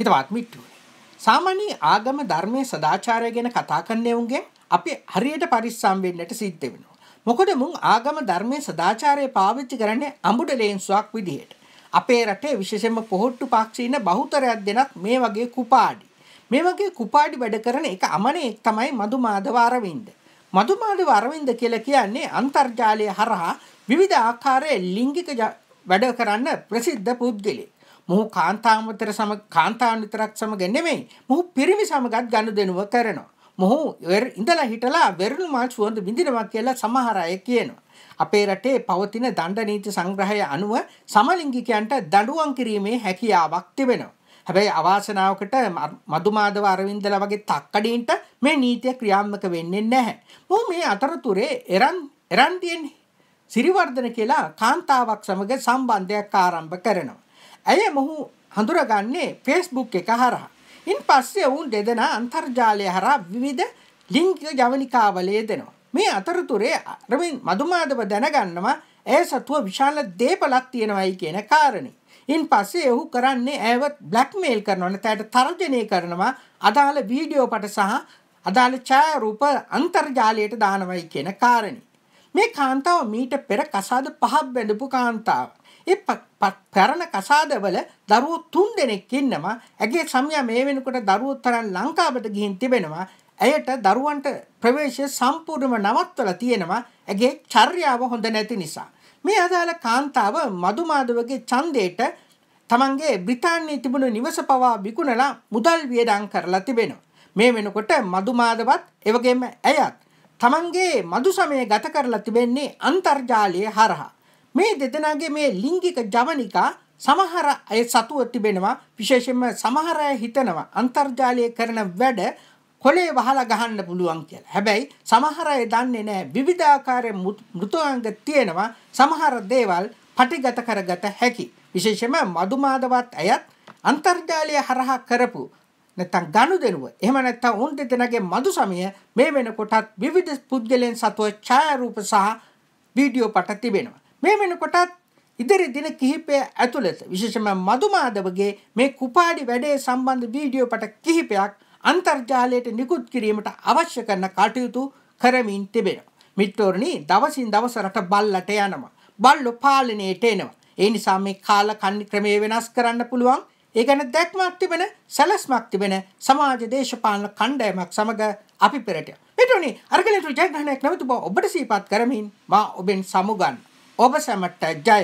හිතවත් මිට්ටුවනේ. සාමාන්‍ය ආගම ධර්මය සදාචාරය ගැන කතා කරන්නවුන්ගේ අපි හරියට පරිස්සම් වෙන්නට සිද්ධ වෙනවා. මොකද මුන් ආගම ධර්මය සදාචාරය පාවිච්චි කරන්නේ අඹුඩ ලේන්සුවක් විදිහට. අපේ රටේ විශේෂයෙන්ම පොහොට්ටු පක්ෂේ ඉන්න බහුතරයක් දෙනක් මේ වගේ කුපාඩි. මේ වගේ කුපාඩි වැඩ කරන එක අමනෙක් තමයි මදුමාදව අරවින්ද. මදුමාදව අරවින්ද කියලා කියන්නේ අන්තර්ජාලය හරහා විවිධ ආකාරයේ ලිංගික වැඩ කරන්න ප්‍රසිද්ධ පුද්ගලෙක්. මොහු කාන්තාවතර සම කාන්තාවන් විතරක් සමග නෙමෙයි මොහු පිරිමි සමගත් ගනුදෙනුව කරනවා. මොහු ඉඳලා හිටලා වෙරළු මල් සුවඳ විඳිනවා කියලා සමහර අය කියනවා. අපේ රටේ පවතින දණ්ඩ නීති සංග්‍රහය අනුව සමලිංගිකයන්ට දඬුවම් කිරීමේ හැකියාවක් තිබෙනවා. හැබැයි අවාසනාවකට මදුමාදව අරවින්දලා වගේ තක්කඩීන්ට මේ නීතිය ක්‍රියාත්මක වෙන්නේ නැහැ. මොහු මේ අතරතුරේ එරන් එරන්ටියෙන් සිරිවර්ධන කියලා කාන්තාවක් සමග සම්බන්ධයක් ආරම්භ කරනවා. ඇය මොහු හඳුරගන්නේ ෆේස්බුක් එක හරහා. ඉන් පස්සේ ඔවුන් දෙදෙනා අන්තර්ජාලය හරහා විවිධ ලිංගික ජවනිකාවලය දෙනවා. මේ අතරතුරේ අරමින් මදුමාදව දැනගන්නවා ඇය සතුව විශාල දේපලක් තියෙනවයි කියන කාරණේ. ඉන් පස්සේ ඔහු කරන්නේ ඇව බ්ලක්මේල් කරනවන තැයට තර්ජනය කරනවා අදාළ වීඩියෝපට සහ අදාළ ඡායරූප අන්තර්ජාලයට දානවයි කියන කාරණේ. මේ කාන්තාව මීට පෙර කසාද පහක් බැඳපු කාන්තාව. ඒ පැරණ කසාදවල දරුවෝ තුන් දෙනෙක් ඉන්නවා. ඇගේ සමියා මේ වෙනකොට දරුවෝ තරම් ලංකාවට ගිහින් තිබෙනවා. ඇයට දරුවන්ට ප්‍රවේශය සම්පූර්ණයෙන්ම නවත්වලා තියෙනවා. ඇගේ චර්යාව හොඳ නැති නිසා. මේ අදාළ කාන්තාව මදුමාදවගේ ඡන්දයට තමන්ගේ බ්‍රිතාන්‍යයේ තිබුණු නිවස පවා විකුණලා මුදල් වියදම් කරලා තිබෙනවා. මේ වෙනකොට මදුමාදවත් එවැගේම ඇයත් තමන්ගේ මදු සමය ගත කරලා තිබෙන්නේ අන්තර්ජාලය හරහා. මේ දෙදෙනාගේ මේ ලිංගික ජවනිකා සමහර අය සතුව තිබෙනවා විශේෂයෙන්ම සමහර අය හිතනවා අන්තර්ජාලය කරන වැඩ කොලේ වහලා ගහන්න පුළුවන් කියලා. හැබැයි සමහර අය දන්නේ නැහැ විවිධාකාරයේ මෘතුංග තියෙනවා. සමහර දේවල් පටිගත කරගත හැකි. විශේෂයෙන්ම මදුමාදවත් අයත් අන්තර්ජාලය හරහා කරපු නැත්තම් ගනුදෙනුව. එහෙම නැත්තම් උන් දෙදෙනාගේ මදු සමය මේ වෙනකොටත් විවිධ පුද්ගලයන් සතුව ඡායාරූප සහ වීඩියෝ පට තිබෙනවා. මේ වෙනකොටත් ඉදිරි දින කිහිපය ඇතුළත විශේෂම මදුමාදවගේ මේ කුපාඩි වැඩේ සම්බන්ධ වීඩියෝ පට කිහිපයක් අන්තර්ජාලයට නිකුත් කිරීමට අවශ්‍ය කරන කටයුතු කරමින් තිබෙනවා. මිත්තෝරණී දවසින් දවස රට බල්ලට යනවා. බල්ලො පාලනයට එනවා. ඒ නිසා මේ කාල කන්නි ක්‍රමය වෙනස් කරන්න පුළුවන් ඒ ගැන දැක්මක් තිබෙන සැලස්මක් තිබෙන සමාජ දේශපාලන කණ්ඩායමක් සමග අපි පෙරටය. මෙතුනේ අර්ගලට ජයග්‍රහණයක් නැවතු බව ඔබට සීපත් කරමින් මා ඔබෙන් සමුගන්න. ඔබ සැමට ජය